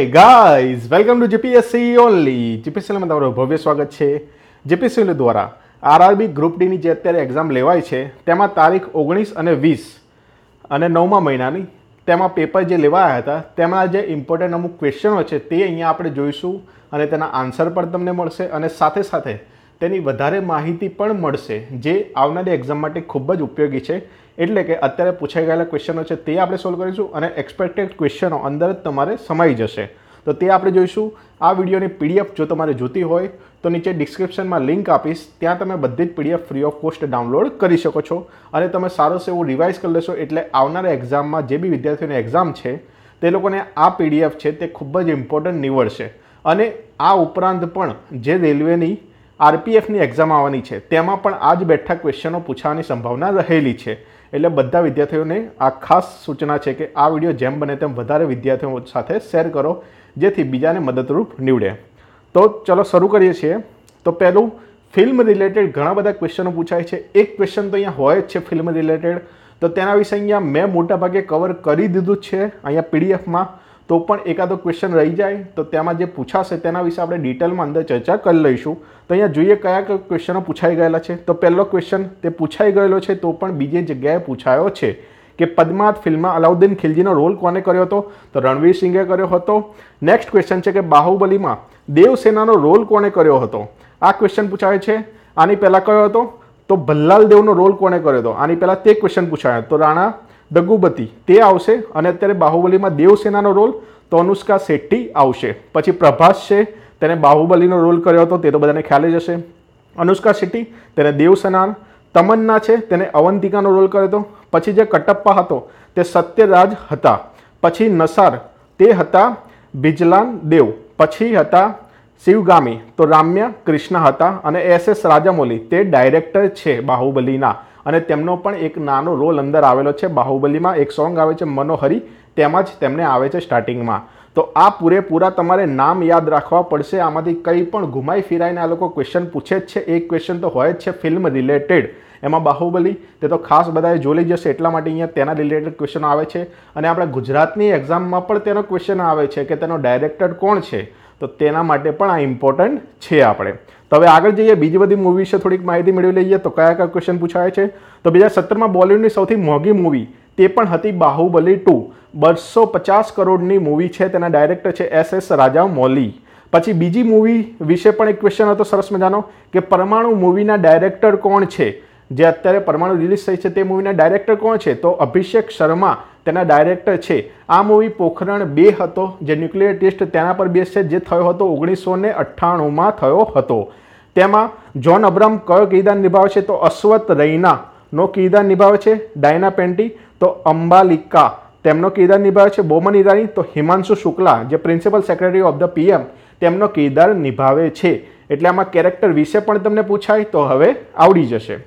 હે guys welcome to GPSC only જીપીએસસીમાં તમારું ભવ્ય સ્વાગત છે જીપીએસસી દ્વારા આરઆરબી ગ્રુપ ડીની જે અત્યારે એક્ઝામ લેવાય છે તેમાં તારીખ ઓગણીસ અને વીસ અને નવમા મહિનાની તેમાં પેપર જે લેવાયા હતા તેમાં જે ઇમ્પોર્ટન્ટ અમુક ક્વેશ્ચનો છે તે અહીંયા આપણે જોઈશું અને તેના આન્સર પણ તમને મળશે અને સાથે સાથે તેની વધારે માહિતી પણ મળશે જે આવનારી એક્ઝામ માટે ખૂબ જ ઉપયોગી છે એટલે કે અત્યારે પૂછાઈ ગયેલા ક્વેશ્ચનો છે તે આપણે સોલ્વ કરીશું અને એક્સપેક્ટેડ ક્વેશ્ચનો અંદર જ તમારે સમાઈ જશે તો તે આપણે જોઈશું આ વિડીયોની પીડીએફ જો તમારે જોતી હોય તો નીચે ડિસ્ક્રિપ્શનમાં લિંક આપીશ ત્યાં તમે બધી જ PDF free of cost download કરી શકો છો અને તમે સારો એવો રિવાઇઝ કરી લેશો એટલે આવનારા એક્ઝામમાં જે બી વિદ્યાર્થીઓની એક્ઝામ છે તે લોકોને આ પીડીએફ છે તે ખૂબ જ ઇમ્પોર્ટન્ટ નીવડશે અને આ ઉપરાંત પણ જે રેલવેની આરપીએફની એક્ઝામ આવવાની છે તેમાં પણ આ જ બેઠા ક્વેશ્ચનો પૂછવાની સંભાવના રહેલી છે એટલે બધા વિદ્યાર્થીઓને આ ખાસ સૂચના છે કે આ વિડીયો જેમ બને તેમ વધારે વિદ્યાર્થીઓ સાથે શેર કરો જેથી બીજાને મદદરૂપ નીવડે તો ચલો શરૂ કરીએ છીએ તો પહેલું ફિલ્મ રિલેટેડ ઘણા બધા ક્વેશ્ચનો પૂછાય છે એક ક્વેશ્ચન તો અહીંયા હોય જ છે ફિલ્મ રિલેટેડ તો તેના વિશે અહીંયા મેં મોટાભાગે કવર કરી દીધું છે અહીંયા પીડીએફમાં તો પણ એકાદો ક્વેશ્ચન રહી જાય તો તેમાં જે પૂછાશે તેના વિશે આપણે ડિટેલમાં અંદર ચર્ચા કરી લઈશું તો અહીંયા જોઈએ કયા કયા ક્વેશ્ચનો પૂછાઈ ગયેલા છે તો પહેલો ક્વેશ્ચન તે પૂછાઈ ગયેલો છે તો પણ બીજી જગ્યાએ પૂછાયો છે કે પદ્માત ફિલ્મમાં અલાઉદ્દીન ખિલજીનો રોલ કોને કર્યો હતો તો રણવીર સિંઘે કર્યો હતો નેક્સ્ટ ક્વેશ્ચન છે કે બાહુબલીમાં દેવસેનાનો રોલ કોણે કર્યો હતો આ ક્વેશ્ચન પૂછાય છે આની પહેલાં કયો હતો તો ભલ્લાલ દેવનો રોલ કોણે કર્યો હતો આની પહેલાં તે ક્વેશ્ચન પૂછાયો તો રાણા દગુબતી તે આવશે અને અત્યારે બાહુબલીમાં દેવસેનાનો રોલ તો અનુષ્કા શેટ્ટી આવશે પછી પ્રભાસ છે તેને બાહુબલીનો રોલ કર્યો હતો તે તો બધાને ખ્યાલ જ હશે અનુષ્કા શેટ્ટી તેને દેવસેના તમન્ના છે તેને અવંતિકાનો રોલ કર્યો હતો પછી જે કટપ્પા હતો તે સત્યરાજ હતા પછી નસાર તે હતા બિજલાન દેવ પછી હતા શિવગામી તો રામ્યા કૃષ્ણ હતા અને એસ એસ રાજામૌલી તે ડાયરેક્ટર છે બાહુબલીના અને તેમનો પણ એક નાનો રોલ અંદર આવેલો છે બાહુબલીમાં એક સોંગ આવે છે મનોહરી તેમાં જ તેમને આવે છે સ્ટાર્ટિંગમાં તો આ પૂરેપૂરા તમારે નામ યાદ રાખવા પડશે આમાંથી કંઈ પણ ઘુમાઈ ફિરાઈને આ લોકો ક્વેશ્ચન પૂછે જ છે એક ક્વેશ્ચન તો હોય જ છે ફિલ્મ રિલેટેડ એમાં બાહુબલી તે તો ખાસ બધાએ જોઈ જશે એટલા માટે અહીંયા તેના રિલેટેડ ક્વેશ્ચન આવે છે અને આપણા ગુજરાતની એક્ઝામમાં પણ તેનો ક્વેશ્ચન આવે છે કે તેનો ડાયરેક્ટર કોણ છે તો તેના માટે પણ આ ઇમ્પોર્ટન્ટ છે આપણે તો હવે આગળ જઈએ બીજી બધી મૂવી વિશે થોડીક માહિતી મેળવી લઈએ તો કયા કયા ક્વેશ્ચન પૂછાય છે તો બે હજાર સત્તરમાં બોલિવૂડની સૌથી મોંઘી મૂવી તે પણ હતી બાહુબલી ટુ બસો પચાસ કરોડની મૂવી છે તેના ડાયરેક્ટર છે એસ એસ રાજા મૌલી પછી બીજી મૂવી વિશે પણ એક ક્વેશ્ચન હતો સરસ મજાનો કે પરમાણુ મૂવીના ડાયરેક્ટર કોણ છે જે અત્યારે પરમાણુ રિલીઝ થઈ છે તે મૂવીના ડાયરેક્ટર કોણ છે તો અભિષેક શર્મા તેના ડાયરેક્ટર છે આ મૂવી પોખરણ બે હતો જે ન્યુક્લિયર ટેસ્ટ તેના પર બેસ છે જે થયો હતો ઓગણીસો ને અઠ્ઠાણુંમાં થયો હતો તેમાં જ્હોન અબ્રામ કયો કિરદાર નિભાવે છે તો અશ્વત રૈનાનો કિરદાર નિભાવે છે ડાયના પેન્ટી તો અંબાલિકા તેમનો કિરદાર નિભાવે છે બોમન ઈરાની તો હિમાંશુ શુક્લા જે principal secretary of the PM તેમનો કિરદાર નિભાવે છે એટલે આમાં કેરેક્ટર વિશે પણ તમને પૂછાય તો હવે આવડી જશે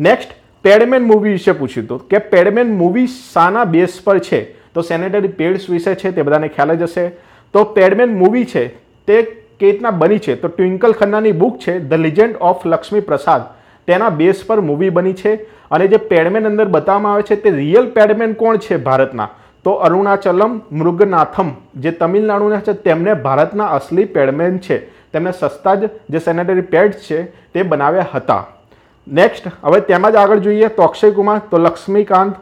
નેક્સ્ટ પેડમેન મૂવી વિશે પૂછ્યું હતું કે પેડમેન મૂવી શાના બેસ પર છે તો સેનેટરી પેડ્સ વિશે છે તે બધાને ખ્યાલ જ હશે તો પેડમેન મૂવી છે તે કે રીતના બની છે તો ટ્વિંકલ ખન્નાની બુક છે the legend of Lakshmi Prasad તેના બેસ પર મૂવી બની છે અને જે પેડમેન અંદર બતાવવામાં આવે છે તે રિયલ પેડમેન કોણ છે ભારતના તો અરુણાચલમ મૃગનાથમ જે તમિલનાડુના છે તેમને ભારતના અસલી પેડમેન છે તેમણે સસ્તા જ જે સેનેટરી પેડ્સ છે તે બનાવ્યા હતા નેક્સ્ટ હવે તેમાં જ આગળ જોઈએ તો અક્ષય કુમાર તો લક્ષ્મીકાંત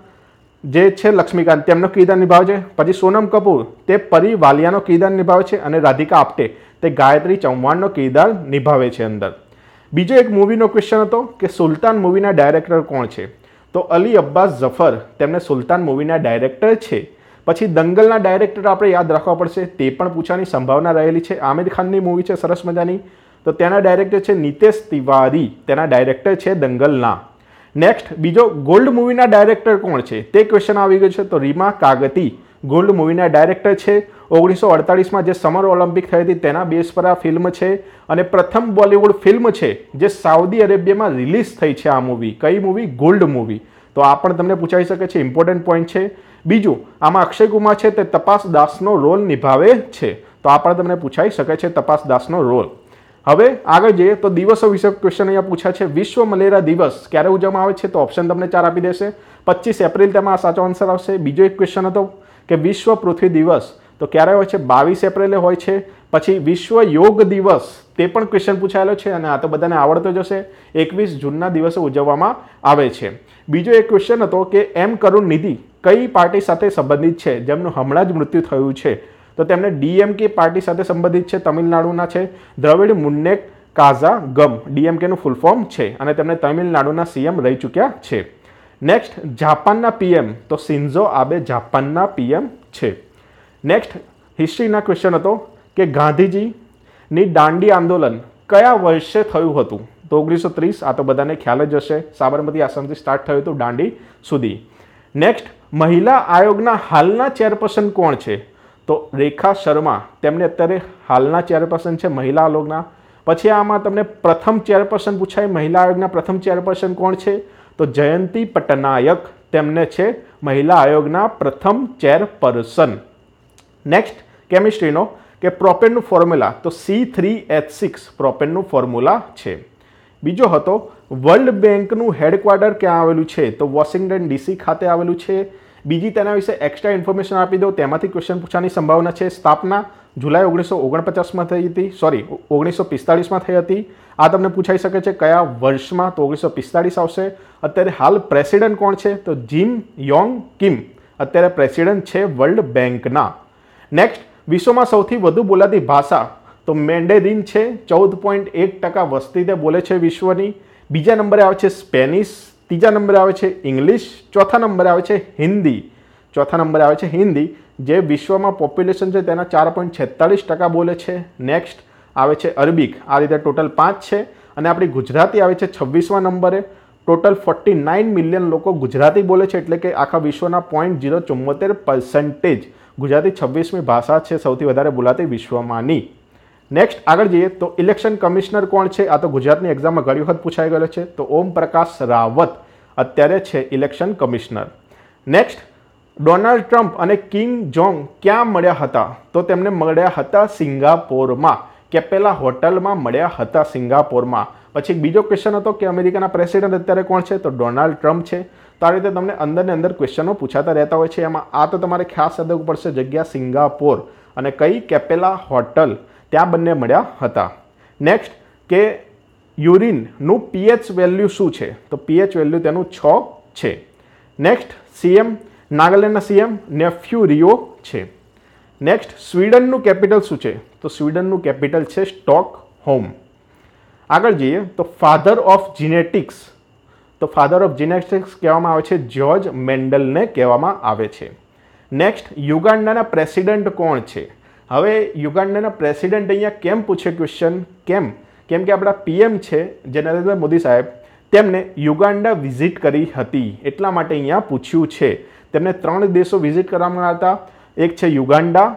જે છે લક્ષ્મીકાંત તેમનો કિરદાર નિભાવે છે પછી સોનમ કપૂર તે પરી વાલિયાનો કિરદાર નિભાવે છે અને રાધિકા આપ્ટે તે ગાયત્રી ચૌહાણનો કિરદાર નિભાવે છે અંદર બીજો એક મૂવીનો ક્વેશ્ચન હતો કે સુલતાન મૂવીના ડાયરેક્ટર કોણ છે તો અલી અબ્બાસ ઝફર તેમને સુલતાન મૂવીના ડાયરેક્ટર છે પછી દંગલના ડાયરેક્ટર આપણે યાદ રાખવા પડશે તે પણ પૂછવાની સંભાવના રહેલી છે આમિર ખાનની મૂવી છે સરસ મજાની તો તેના ડાયરેક્ટર છે નિતેશ તિવારી તેના ડાયરેક્ટર છે દંગલના નેક્સ્ટ બીજો ગોલ્ડ મૂવીના ડાયરેક્ટર કોણ છે તે ક્વેશ્ચન આવી ગયો છે તો રીમા કાગતી ગોલ્ડ મૂવીના ડાયરેક્ટર છે ઓગણીસો અડતાલીસમાં જે સમર ઓલિમ્પિક થઈ હતી તેના બેઝ પર આ ફિલ્મ છે અને પ્રથમ બોલિવૂડ ફિલ્મ છે જે સાઉદી અરેબિયામાં રિલીઝ થઈ છે આ મૂવી કઈ મૂવી ગોલ્ડ મૂવી તો આ પણ તમને પૂછાઈ શકે છે ઇમ્પોર્ટન્ટ પોઈન્ટ છે બીજું આમાં અક્ષય કુમાર છે તે તપાસ દાસનો રોલ નિભાવે છે તો આ પણ તમને પૂછાઈ શકે છે તપાસ દાસનો રોલ હવે આગળ જઈએ તો દિવસો વિશે ક્વેશ્ચન અહીંયા પૂછ્યા છે વિશ્વ મલેરિયા દિવસ ક્યારે ઉજવવામાં આવે છે તો ઓપ્શન તમને ચાર આપી દેશે પચીસ એપ્રિલ તેમાં આ સાચો આન્સર આવશે બીજો એક ક્વેશ્ચન હતો કે વિશ્વ પૃથ્વી દિવસ તો ક્યારે હોય છે બાવીસ એપ્રિલે હોય છે પછી વિશ્વ યોગ દિવસ તે પણ ક્વેશ્ચન પૂછાયેલો છે અને આ તો બધાને આવડતો જશે એકવીસ જૂનના દિવસે ઉજવવામાં આવે છે બીજો એક ક્વેશ્ચન હતો કે એમ કરુણ નિધિ કઈ પાર્ટી સાથે સંબંધિત છે જેમનું હમણાં જ મૃત્યુ થયું છે તો તેમણે ડીએમકે પાર્ટી સાથે સંબંધિત છે તમિલનાડુના છે દ્રવિડ મુન્નેક કાઝા ગમ ડીએમકેનું ફૂલ ફોર્મ છે અને તેમણે તમિલનાડુના સીએમ રહી ચૂક્યા છે નેક્સ્ટ જાપાનના પીએમ તો સિન્ઝો આબે જાપાનના પીએમ છે નેક્સ્ટ હિસ્ટ્રીના ક્વેશ્ચન હતો કે ગાંધીજીની દાંડી આંદોલન કયા વર્ષે થયું હતું તો ઓગણીસો ત્રીસ આ તો બધાને ખ્યાલ જ હશે સાબરમતી આશ્રમથી સ્ટાર્ટ થયું હતું દાંડી સુધી નેક્સ્ટ મહિલા આયોગના હાલના ચેરપર્સન કોણ છે તો રેખા શર્મા તેમને અત્યારે હાલના ચેરપર્સન છે મહિલા આયોગના પછી આમાં તમને પ્રથમ ચેરપર્સન પૂછાય મહિલા આયોગના પ્રથમ ચેરપર્સન કોણ છે તો જયંતી પટનાયક તેમને છે મહિલા આયોગના પ્રથમ ચેરપર્સન નેક્સ્ટ કેમિસ્ટ્રીનો કે પ્રોપેનનું ફોર્મ્યુલા તો સી થ્રી એચ સિક્સ પ્રોપેનનું ફોર્મ્યુલા છે બીજો હતો વર્લ્ડ બેંકનું હેડક્વાર્ટર ક્યાં આવેલું છે તો વોશિંગ્ટન ડીસી ખાતે આવેલું છે બીજી તેના વિશે એક્સ્ટ્રા ઇન્ફોર્મેશન આપી દઉં તેમાંથી ક્વેશ્ચન પૂછવાની સંભાવના છે સ્થાપના જુલાઈ ઓગણીસો ઓગણપચાસમાં થઈ હતી સોરી ઓગણીસો પિસ્તાળીસમાં થઈ હતી આ તમને પૂછાઈ શકે છે કયા વર્ષમાં તો ઓગણીસો પિસ્તાળીસ આવશે અત્યારે હાલ પ્રેસિડેન્ટ કોણ છે તો જીમ યોંગ કિમ અત્યારે પ્રેસિડેન્ટ છે વર્લ્ડ બેંકના નેક્સ્ટ વિશ્વમાં સૌથી વધુ બોલાતી ભાષા તો મેન્ડેરિન છે ચૌદ પોઈન્ટ એક ટકા વસ્તી તે બોલે છે વિશ્વની બીજા નંબરે આવે છે સ્પેનિશ ત્રીજા નંબરે આવે છે ઇંગ્લિશ ચોથા નંબરે આવે છે હિન્દી ચોથા નંબરે આવે છે હિન્દી જે વિશ્વમાં પોપ્યુલેશન છે તેના ચાર પોઈન્ટ છેતાલીસ ટકા બોલે છે નેક્સ્ટ આવે છે અરબિક આ રીતે ટોટલ પાંચ છે અને આપણી ગુજરાતી આવે છે છવ્વીસમાં નંબરે ટોટલ ફોર્ટી નાઇન મિલિયન લોકો ગુજરાતી બોલે છે એટલે કે આખા વિશ્વના પોઈન્ટ ઝીરો ચુમ્મોતેર પર્સન્ટેજ ગુજરાતી છવ્વીસમી ભાષા છે સૌથી વધારે બોલાતી વિશ્વમાંની નેક્સ્ટ આગળ જઈએ તો ઇલેક્શન કમિશનર કોણ છે આ તો ગુજરાતની એક્ઝામમાં ઘણી વખત પૂછાઈ ગયેલો છે તો ઓમ પ્રકાશ રાવત અત્યારે છે election commissioner next Donald Trump અને કિંગ જોંગ ક્યાં મળ્યા હતા તો તેમને મળ્યા હતા સિંગાપોરમાં કેપેલા હોટલમાં મળ્યા હતા સિંગાપોરમાં પછી બીજો ક્વેશ્ચન હતો કે અમેરિકાના પ્રેસિડેન્ટ અત્યારે કોણ છે તો ડોનાલ્ડ ટ્રમ્પ છે તો આ રીતે તમને અંદરને અંદર ક્વેશ્ચનો પૂછાતા રહેતા હોય છે એમાં આ તો તમારે ખાસ યાદ પડશે જગ્યા સિંગાપોર અને કઈ કેપેલા હોટલ ત્યાં બંને મળ્યા હતા નેક્સ્ટ કે યુરિનનું પીએચ વેલ્યુ શું છે તો પીએચ વેલ્યુ તેનું છ છે નેક્સ્ટ સીએમ નાગાલેન્ડના સીએમ નેફ્યુ રિયો છે નેક્સ્ટ સ્વીડનનું કેપિટલ શું છે તો સ્વીડનનું કેપિટલ છે સ્ટોક હોમ આગળ જઈએ તો ફાધર ઓફ જીનેટિક્સ તો ફાધર ઓફ જીનેટિક્સ કહેવામાં આવે છે જ્યોર્જ મેન્ડલને કહેવામાં આવે છે નેક્સ્ટ યુગાન્ડાના પ્રેસિડેન્ટ કોણ છે હવે યુગાન્ડાના પ્રેસિડેન્ટ અહીંયા કેમ પૂછે ક્વેશ્ચન કેમ કેમ કે આપણા પીએમ છે જે નરેન્દ્ર મોદી સાહેબ તેમને યુગાન્ડા વિઝિટ કરી હતી એટલા માટે અહીંયા પૂછ્યું છે તેમને ત્રણ દેશો વિઝિટ કરવામાં હતા એક છે યુગાન્ડા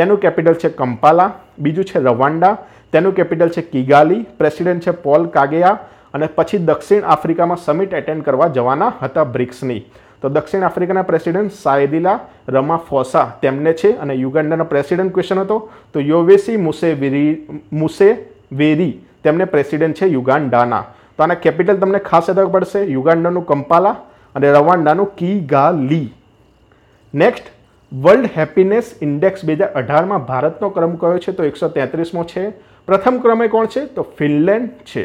તેનું કેપિટલ છે કંપાલા બીજું છે રવાન્ડા તેનું કેપિટલ છે કિગાલી પ્રેસિડેન્ટ છે પોલ કાગેયા અને પછી દક્ષિણ આફ્રિકામાં સમિટ એટેન્ડ કરવા જવાના હતા બ્રિક્સની તો દક્ષિણ આફ્રિકાના પ્રેસિડેન્ટ સાયદિલા રમાફોસા તેમને છે અને યુગાન્ડાનો પ્રેસિડેન્ટ ક્વેશ્ચન હતો તો યોવેસી મુસેવેરી વેરી તેમને પ્રેસિડેન્ટ છે યુગાન્ડાના તો આના કેપિટલ તમને ખાસ યાદ પડશે યુગાન્ડાનું કંપાલા અને રવાન્ડાનું કી ગા લી નેક્સ્ટ વર્લ્ડ હેપીનેસ ઇન્ડેક્સ બે હજાર અઢારમાં ભારતનો ક્રમ કયો છે તો એકસો તેત્રીસમો છે પ્રથમ ક્રમે કોણ છે તો ફિનલેન્ડ છે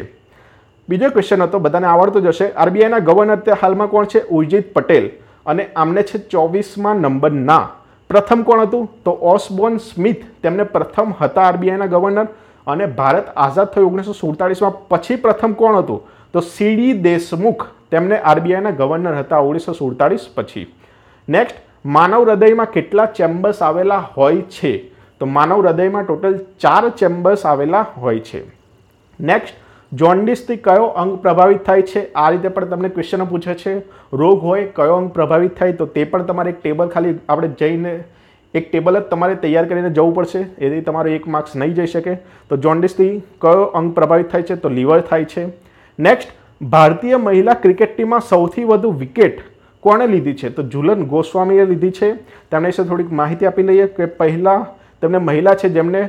બીજો ક્વેશ્ચન હતો બધાને આવડતો જશે આરબીઆઈના ગવર્નર તે હાલમાં કોણ છે ઉર્જિત પટેલ અને આમને છે ચોવીસમાં નંબરના પ્રથમ કોણ હતું તો ઓસબોર્ન સ્મિથ તેમને પ્રથમ હતા આરબીઆઈના ગવર્નર અને ભારત આઝાદ થયું ઓગણીસો સુડતાળીસમાં પછી પ્રથમ કોણ હતું તો સીડી દેશમુખ તેમને આરબીઆઈના ગવર્નર હતા ઓગણીસો સુડતાળીસ પછી નેક્સ્ટ માનવ હૃદયમાં કેટલા ચેમ્બર્સ આવેલા હોય છે તો માનવ હૃદયમાં ટોટલ ચાર ચેમ્બર્સ આવેલા હોય છે નેક્સ્ટ જોન્ડિસથી કયો અંગ પ્રભાવિત થાય છે આ રીતે પણ તમને ક્વેશ્ચનો પૂછે છે રોગ હોય કયો અંગ પ્રભાવિત થાય તો તે પણ તમારે એક ટેબલ ખાલી આપણે જઈને એક ટેબલ જ તમારે તૈયાર કરીને જવું પડશે એથી તમારો એક માર્ક્સ નહીં જઈ શકે તો જોન્ડિસથી કયો અંગ પ્રભાવિત થાય છે તો લીવર થાય છે નેક્સ્ટ ભારતીય મહિલા ક્રિકેટ ટીમમાં સૌથી વધુ વિકેટ કોણે લીધી છે તો ઝુલન ગોસ્વામીએ લીધી છે તેમણે વિશે થોડીક માહિતી આપી લઈએ કે પહેલાં તેમને મહિલા છે જેમણે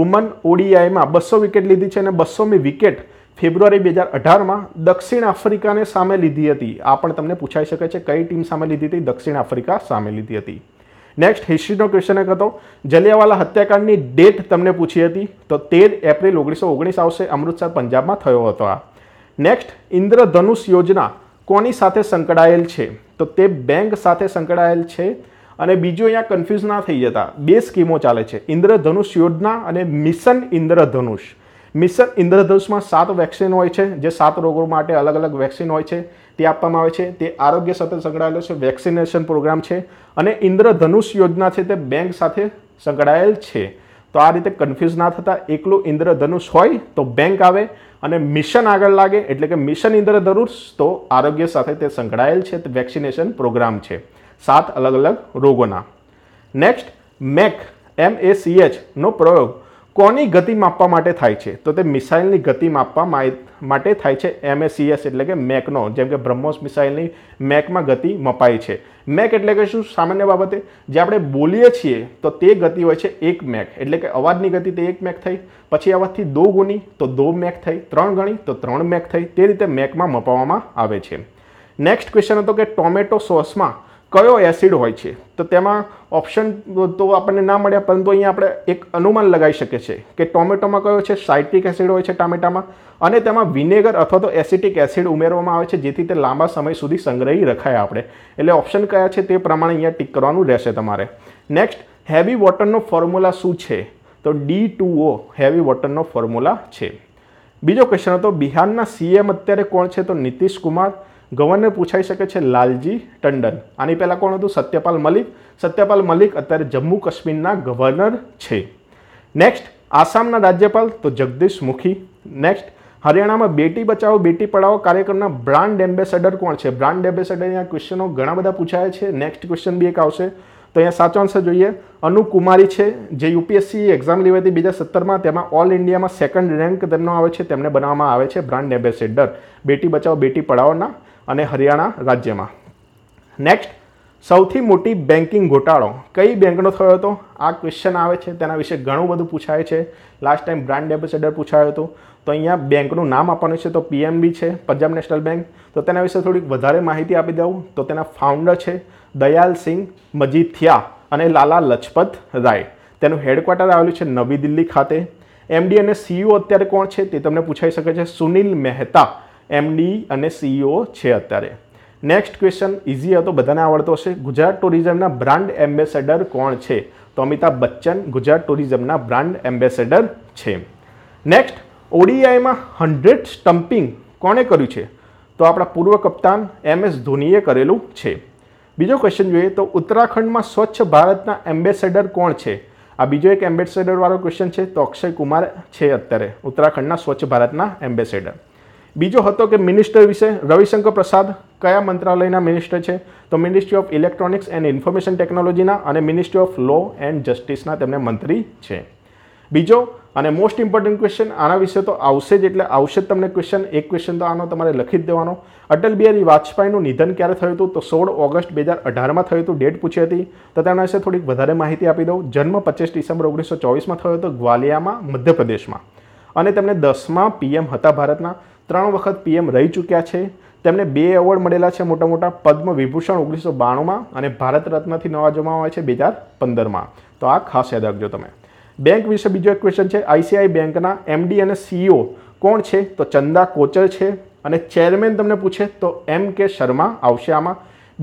વુમન ઓડીઆઈમાં બસો વિકેટ લીધી છે અને બસોમી વિકેટ ફેબ્રુઆરી બે હજાર અઢારમાં દક્ષિણ આફ્રિકાને સામે લીધી હતી આ પણ તમને પૂછાઈ શકે છે કઈ ટીમ સામે લીધી હતી દક્ષિણ આફ્રિકા સામે લીધી હતી નેક્સ્ટ હિસ્ટ્રીનો ક્વેશ્ચન એક હતો જલિયાવાલા હત્યાકાંડની ડેટ તમને પૂછી હતી તો તેર એપ્રિલ ઓગણીસો ઓગણીસ આવશે અમૃતસર પંજાબમાં થયો હતો આ નેક્સ્ટ ઇન્દ્રધનુષ યોજના કોની સાથે સંકળાયેલ છે તો તે બેંક સાથે સંકળાયેલ છે અને બીજું અહીંયા કન્ફ્યુઝ ના થઈ જતા બે સ્કીમો ચાલે છે ઇન્દ્રધનુષ યોજના અને મિશન ઇન્દ્રધનુષ મિશન ઇન્દ્રધનુષમાં સાત વેક્સિન હોય છે જે સાત રોગો માટે અલગ અલગ વેક્સિન હોય છે તે આપવામાં આવે છે તે આરોગ્ય સાથે સંકળાયેલો છે વેક્સિનેશન પ્રોગ્રામ છે અને ઇન્દ્રધનુષ યોજના છે તે બેંક સાથે સંકળાયેલ છે તો આ રીતે કન્ફ્યુઝ ના થતાં એકલું ઇન્દ્રધનુષ હોય તો બેંક આવે અને મિશન આગળ લાગે એટલે કે મિશન ઇન્દ્રધનુષ તો આરોગ્ય સાથે તે સંકળાયેલ છે તે વેક્સિનેશન પ્રોગ્રામ છે સાત અલગ અલગ રોગોના નેક્સ્ટ મેક એમ એ સી નો પ્રયોગ કોની ગતિ માપવા માટે થાય છે તો તે મિસાઇલની ગતિ માપવા માટે થાય છે એમએસસીએસ એટલે કે મેકનો જેમ કે બ્રહ્મોસ મિસાઇલની મેકમાં ગતિ મપાય છે મેક એટલે કે શું સામાન્ય બાબતે જે આપણે બોલીએ છીએ તો તે ગતિ હોય છે એક મેક એટલે કે અવાજની ગતિ તે એક મેક થઈ પછી અવાજથી દો ગુની તો દો મેક થઈ ત્રણ ગણી તો ત્રણ મેક થઈ તે રીતે મેકમાં મપાવવામાં આવે છે નેક્સ્ટ ક્વેશ્ચન હતો કે ટોમેટો સોસમાં કયો એસિડ હોય છે તો તેમાં ઓપ્શન તો આપણને ના મળ્યા પરંતુ અહીંયા આપણે એક અનુમાન લગાવી શકીએ છીએ કે ટોમેટોમાં કયો છે સાઇટ્રિક એસિડ હોય છે ટામેટામાં અને તેમાં વિનેગર અથવા તો એસિટિક એસિડ ઉમેરવામાં આવે છે જેથી તે લાંબા સમય સુધી સંગ્રહી રખાય આપણે એટલે ઓપ્શન કયા છે તે પ્રમાણે અહીંયા ટીક કરવાનું રહેશે તમારે નેક્સ્ટ હેવી વોટરનો ફોર્મ્યુલા શું છે તો ડી ટુ ઓ હેવી વોટરનો ફોર્મ્યુલા છે બીજો ક્વેશ્ચન હતો બિહારના સીએમ અત્યારે કોણ છે તો નીતિશ કુમાર ગવર્નર પૂછાઈ શકે છે લાલજી ટંડન આની પહેલાં કોણ હતું સત્યપાલ મલિક સત્યપાલ મલિક અત્યારે જમ્મુ કાશ્મીરના ગવર્નર છે નેક્સ્ટ આસામના રાજ્યપાલ તો જગદીશ મુખી નેક્સ્ટ હરિયાણામાં બેટી બચાવો બેટી પઢાઓ કાર્યક્રમના બ્રાન્ડ એમ્બેસેડર કોણ છે બ્રાન્ડ એમ્બેસેડર એમ્બેસેડરના ક્વેશ્ચનો ઘણા બધા પૂછાયા છે નેક્સ્ટ ક્વેશ્ચન બી એક આવશે તો અહીંયા સાચો આન્સર જોઈએ અનુકુમારી છે જે યુપીએસસી એક્ઝામ લેવી હતી બીજા સત્તરમાં તેમાં ઓલ ઇન્ડિયામાં સેકન્ડ રેન્ક તેમનો આવે છે તેમને બનાવવામાં આવે છે બ્રાન્ડ એમ્બેસેડર બેટી બચાવો બેટી પઢાઓના અને હરિયાણા રાજ્યમાં નેક્સ્ટ સૌથી મોટી બેન્કિંગ ઘોટાળો કઈ બેંકનો થયો હતો આ ક્વેશ્ચન આવે છે તેના વિશે ઘણું બધું પૂછાય છે લાસ્ટ ટાઈમ બ્રાન્ડ એમ્બેસેડર પૂછાયો હતો તો અહીંયા બેંકનું નામ આપવાનું છે તો પીએમબી છે પંજાબ નેશનલ બેંક તો તેના વિશે થોડીક વધારે માહિતી આપી દઉં તો તેના ફાઉન્ડર છે દયાલસિંહ મજીથિયા અને લાલા લજપત રાય તેનું હેડક્વાર્ટર આવેલું છે નવી દિલ્હી ખાતે એમડી અને સીઈઓ e અત્યારે કોણ છે તે તમને પૂછાઈ શકે છે સુનિલ મહેતા એમડી અને સીઈઓ છે અત્યારે નેક્સ્ટ ક્વેશ્ચન ઇઝી હતો બધાને આવડતો હશે ગુજરાત ટુરિઝમના બ્રાન્ડ એમ્બેસેડર કોણ છે તો અમિતાભ બચ્ચન ગુજરાત ટુરિઝમના બ્રાન્ડ એમ્બેસેડર છે નેક્સ્ટ ઓડીઆઈમાં હંડ્રેડ સ્ટમ્પિંગ કોણે કર્યું છે તો આપણા પૂર્વ કપ્તાન એમ એસ ધોનીએ કરેલું છે બીજો ક્વેશ્ચન જોઈએ તો ઉત્તરાખંડમાં સ્વચ્છ ભારતના એમ્બેસેડર કોણ છે આ બીજો એક એમ્બેસેડરવાળો ક્વેશ્ચન છે તો અક્ષય કુમાર છે અત્યારે ઉત્તરાખંડના સ્વચ્છ ભારતના એમ્બેસેડર બીજો હતો કે મિનિસ્ટર વિશે રવિશંકર પ્રસાદ કયા મંત્રાલયના મિનિસ્ટર છે તો ministry of electronics and information ટેકનોલોજીના અને મિનિસ્ટ્રી ઓફ લો એન્ડ જસ્ટિસના તેમને મંત્રી છે બીજો અને મોસ્ટ ઇમ્પોર્ટન્ટ ક્વેશ્ચન આના વિશે તો આવશે જ એટલે આવશે જ તમને ક્વેશ્ચન એક ક્વેશ્ચન તો આનો તમારે લખી જ દેવાનો અટલ બિહારી વાજપેયીનું નિધન ક્યારે થયું હતું તો સોળ ઓગસ્ટ બે હજાર અઢારમાં થયું હતું ડેટ પૂછી હતી તો તેના વિશે થોડીક વધારે માહિતી આપી દઉં જન્મ પચીસ ડિસેમ્બર ઓગણીસો ચોવીસમાં થયો હતો ગ્વાલિયામાં મધ્યપ્રદેશમાં અને તેમને દસમાં પીએમ હતા ભારતના ત્રણ વખત પીએમ રહી ચૂક્યા છે તેમને બે એવોર્ડ મળેલા છે મોટા મોટા પદ્મ વિભૂષણ ઓગણીસો બાણુંમાં અને ભારત રત્નથી નવાજવામાં આવે છે બે હજાર પંદરમાં તો આ ખાસ યાદ રાખજો તમે બેંક વિશે બીજો એક ક્વેશ્ચન છે આઈસીઆઈ બેંકના એમડી અને સીઈઓ કોણ છે તો ચંદા કોચર છે અને ચેરમેન તમને પૂછે તો એમ કે શર્મા આવશે આમાં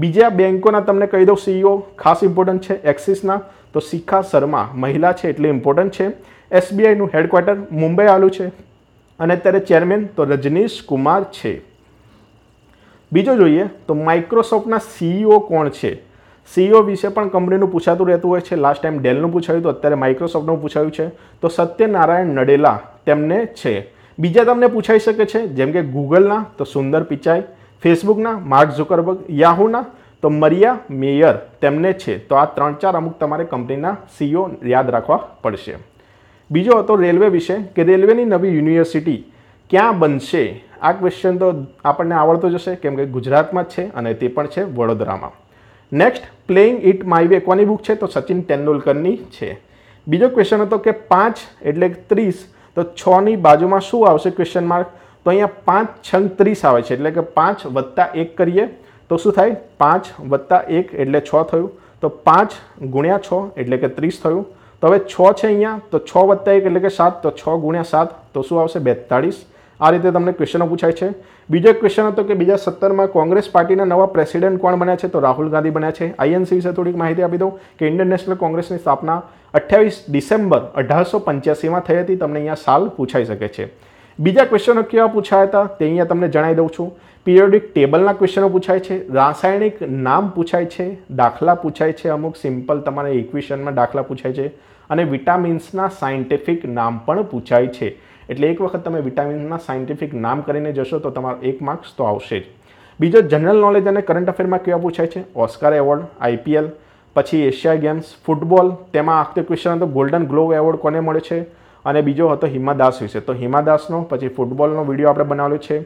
બીજા બેંકોના તમને કહી દઉં સીઈઓ ખાસ ઇમ્પોર્ટન્ટ છે એક્સિસના તો શિખા શર્મા મહિલા છે એટલે ઇમ્પોર્ટન્ટ છે એસબીઆઈનું હેડક્વાર્ટર મુંબઈ આવેલું છે અને અત્યારે ચેરમેન તો રજનીશ કુમાર છે બીજો જોઈએ તો માઇક્રોસોફ્ટના સીઈઓ કોણ છે સીઈઓ વિશે પણ કંપનીનું પૂછાતું રહેતું હોય છે લાસ્ટ ટાઈમ ડેલનું પૂછાયું તો અત્યારે માઇક્રોસોફ્ટનું પૂછાયું છે તો સત્યનારાયણ નડેલા તેમને છે બીજા તમને પૂછાઈ શકે છે જેમ કે ગૂગલના તો સુંદર પિચાઈ ફેસબુકના માર્ક ઝુકરબર્ગ યાહુના તો મરિયા મેયર તેમને છે તો આ ત્રણ ચાર અમુક તમારે કંપનીના સીઈઓ યાદ રાખવા પડશે બીજો હતો રેલવે વિશે કે રેલવેની નવી યુનિવર્સિટી ક્યાં બનશે આ ક્વેશ્ચન તો આપણને આવડતો જશે કેમ કે ગુજરાતમાં જ છે અને તે પણ છે વડોદરામાં next playing it my way કોની બુક છે તો સચિન તેંડુલકરની છે બીજો ક્વેશ્ચન હતો કે પાંચ એટલે ત્રીસ તો છની બાજુમાં શું આવશે ક્વેશ્ચન માર્ક તો અહીંયા પાંચ છંગ ત્રીસ આવે છે એટલે કે પાંચ વત્તા એક કરીએ તો શું થાય પાંચ વત્તા એક એટલે છ થયું તો પાંચ ગુણ્યા છ એટલે કે ત્રીસ થયું તો હવે છ છે અહીંયા તો છ વત્તા એક એટલે કે સાત તો છ ગુણ્યા સાત તો શું આવશે બેતાળીસ આ રીતે તમને ક્વેશ્ચનો પૂછાય છે બીજો ક્વેશ્ચન હતો કે બીજા સત્તરમાં કોંગ્રેસ પાર્ટીના નવા પ્રેસિડેન્ટ કોણ બન્યા છે તો રાહુલ ગાંધી બન્યા છે આઈએનસી વિશે થોડીક માહિતી આપી દઉં કે ઇન્ડિયન નેશનલ કોંગ્રેસની સ્થાપના અઠ્યાવીસ ડિસેમ્બર અઢારસો પંચ્યાસીમાં થઈ હતી તમને અહીંયા સાલ પૂછાઈ શકે છે બીજા ક્વેશ્ચનો કેવા પૂછાયા હતા તે અહીંયા તમને જણાવી દઉં છું પિરિયોડિક ટેબલના ક્વેશ્ચનો પૂછાય છે રાસાયણિક નામ પૂછાય છે દાખલા પૂછાય છે અમુક સિમ્પલ તમારે ઇક્વેશનમાં દાખલા પૂછાય છે અને વિટામિન્સના સાયન્ટિફિક નામ પણ પૂછાય છે એટલે એક વખત તમે વિટામિન્સના સાયન્ટિફિક નામ કરીને જશો તો તમારો એક માર્ક્સ તો આવશે જ બીજો જનરલ નોલેજ અને કરંટ અફેરમાં કેવા પૂછાય છે ઓસ્કાર એવોર્ડ આઈપીએલ પછી એશિયા ગેમ્સ ફૂટબોલ તેમાં આખતો ક્વેશ્ચન હતો ગોલ્ડન ગ્લોવ એવોર્ડ કોને મળ્યો છે અને બીજો હતો હિમા દાસ વિશે તો હિમા દાસનો પછી ફૂટબોલનો વિડીયો આપણે બનાવ્યો છે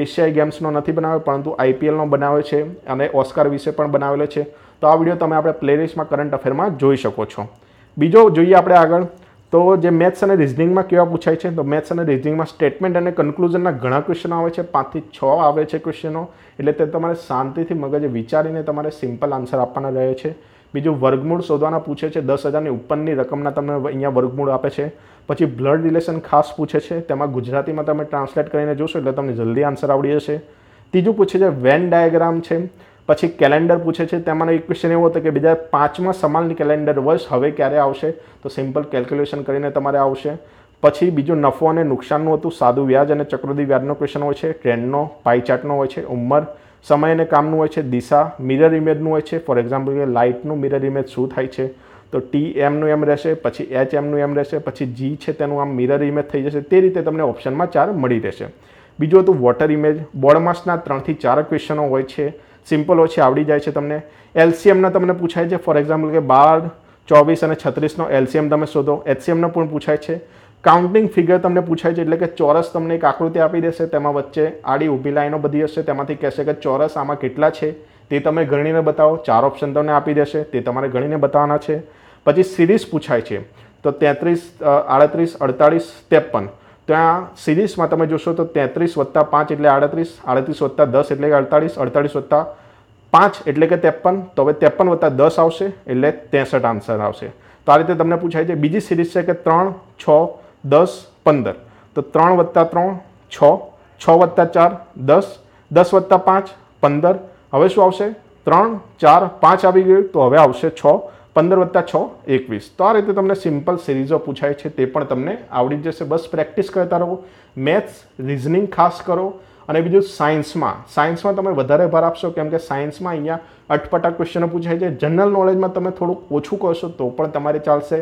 એશિયાઈ ગેમ્સનો નથી બનાવ્યો પરંતુ આઈપીએલનો બનાવ્યો છે અને ઓસ્કાર વિશે પણ બનાવેલો છે તો આ વિડીયો તમે આપણે પ્લેલિસ્ટમાં કરંટ અફેરમાં જોઈ શકો છો બીજો જોઈએ આપણે આગળ તો જે મેથ્સ અને રિઝનિંગમાં કેવા પૂછાય છે તો મેથ્સ અને રિઝનિંગમાં સ્ટેટમેન્ટ અને કન્ક્લુઝનના ઘણા ક્વેશ્ચનો આવે છે પાંચથી છ આવે છે ક્વેશ્ચનો એટલે તે તમારે શાંતિથી મગજે વિચારીને તમારે સિમ્પલ આન્સર આપવાના રહે છે બીજું વર્ગમૂળ શોધવાના પૂછે છે દસ હજારની ઉપરની રકમના તમને અહીંયા વર્ગમૂળ આપે છે પછી બ્લડ રિલેશન ખાસ પૂછે છે તેમાં ગુજરાતીમાં તમે ટ્રાન્સલેટ કરીને જોશો એટલે તમને જલ્દી આન્સર આવડી જશે ત્રીજું પૂછે છે વેન ડાયાગ્રામ છે પછી કેલેન્ડર પૂછે છે તેમાંનો એક ક્વેશ્ચન એવો હતો કે બીજા પાંચમાં સમાન કેલેન્ડર વર્ષ હવે ક્યારે આવશે તો સિમ્પલ કેલ્ક્યુલેશન કરીને તમારે આવશે પછી બીજું નફો અને નુકસાનનું હતું સાદું વ્યાજ અને ચક્રવૃદ્ધિ વ્યાજનો ક્વેશ્ચન હોય છે ટ્રેન્ડનો પાઈ હોય છે ઉંમર સમય અને કામનું હોય છે દિશા મિરર ઇમેજનું હોય છે ફોર એક્ઝામ્પલ કે લાઇટનું મિરર ઇમેજ શું થાય છે તો ટી એમનું એમ રહેશે પછી એચ એમનું એમ રહેશે પછી જી છે તેનું આમ મિરર ઇમેજ થઈ જશે તે રીતે તમને ઓપ્શનમાં ચાર મળી રહેશે બીજું હતું વોટર ઇમેજ બોર્ડમાસના ત્રણથી ચાર ક્વેશ્ચનો હોય છે સિમ્પલ હોય છે આવડી જાય છે તમને એલસીએમના તમને પૂછાય છે ફોર એક્ઝામ્પલ કે બાર ચોવીસ અને છત્રીસનો એલસીએમ તમે શોધો એચસીએમનો પણ પૂછાય છે કાઉન્ટિંગ ફિગર તમને પૂછાય છે એટલે કે ચોરસ તમને એક આકૃતિ આપી દેશે તેમાં વચ્ચે આડી ઊભી લાઈનો બધી હશે તેમાંથી કહેશે કે ચોરસ આમાં કેટલા છે તે તમે ગણીને બતાવો ચાર ઓપ્શન તમને આપી દેશે તે તમારે ગણીને બતાવવાના છે પછી સિરીઝ પૂછાય છે તો તેત્રીસ આડત્રીસ અડતાળીસ ત્રેપન ત્યાં સિરીઝમાં તમે જોશો તો તેત્રીસ વત્તા પાંચ એટલે આડત્રીસ આડત્રીસ વત્તા દસ એટલે કે અડતાળીસ અડતાળીસ વત્તા પાંચ એટલે કે ત્રેપન તો હવે ત્રેપન વત્તા દસ આવશે એટલે ત્રેસઠ આન્સર આવશે તો આ રીતે તમને પૂછાય છે બીજી સિરીઝ છે કે ત્રણ છ દસ પંદર તો ત્રણ વત્તા ત્રણ છ છ વત્તા ચાર દસ દસ વત્તા પાંચ પંદર હવે શું આવશે ત્રણ ચાર પાંચ આવી ગયું તો હવે આવશે છ પંદર વત્તા છ એકવીસ તો આ રીતે તમને સિમ્પલ સિરીઝો પૂછાય છે તે પણ તમને આવડી જશે બસ પ્રેક્ટિસ કરતા રહો મેથ્સ રિઝનિંગ ખાસ કરો અને બીજું સાયન્સમાં સાયન્સમાં તમે વધારે ભાર આપશો કેમ કે સાયન્સમાં અહીંયા અટપટા ક્વેશ્ચનો પૂછાય છે જનરલ નોલેજમાં તમે થોડુંક ઓછું કરશો તો પણ તમારે ચાલશે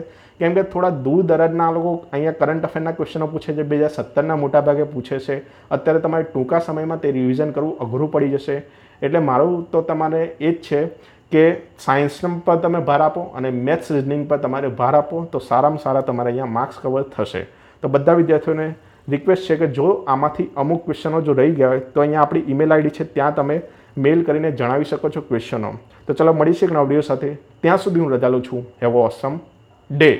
કેમ કે થોડા દૂર દરાજના લોકો અહીંયા કરંટ અફેરના ક્વેશ્ચનો પૂછે છે બે હજાર સત્તરના મોટાભાગે પૂછે છે અત્યારે તમારે ટૂંકા સમયમાં તે રિવિઝન કરવું અઘરું પડી જશે એટલે મારું તો તમારે એ જ છે કે સાયન્સ પર તમે ભાર આપો અને મેથ્સ રિઝનિંગ પર તમારે ભાર આપો તો સારામાં સારા તમારે અહીંયા માર્ક્સ કવર થશે તો બધા વિદ્યાર્થીઓને રિક્વેસ્ટ છે કે જો આમાંથી અમુક ક્વેશ્ચનો જો રહી ગયા હોય તો અહીંયા આપણી ઈમેલ આઈડી છે ત્યાં તમે મેલ કરીને જણાવી શકો છો ક્વેશ્ચનો તો ચાલો મળી શકે નવા સાથે ત્યાં સુધી હું રજા લઉં છું હેવ અસમ ઓસમ ડે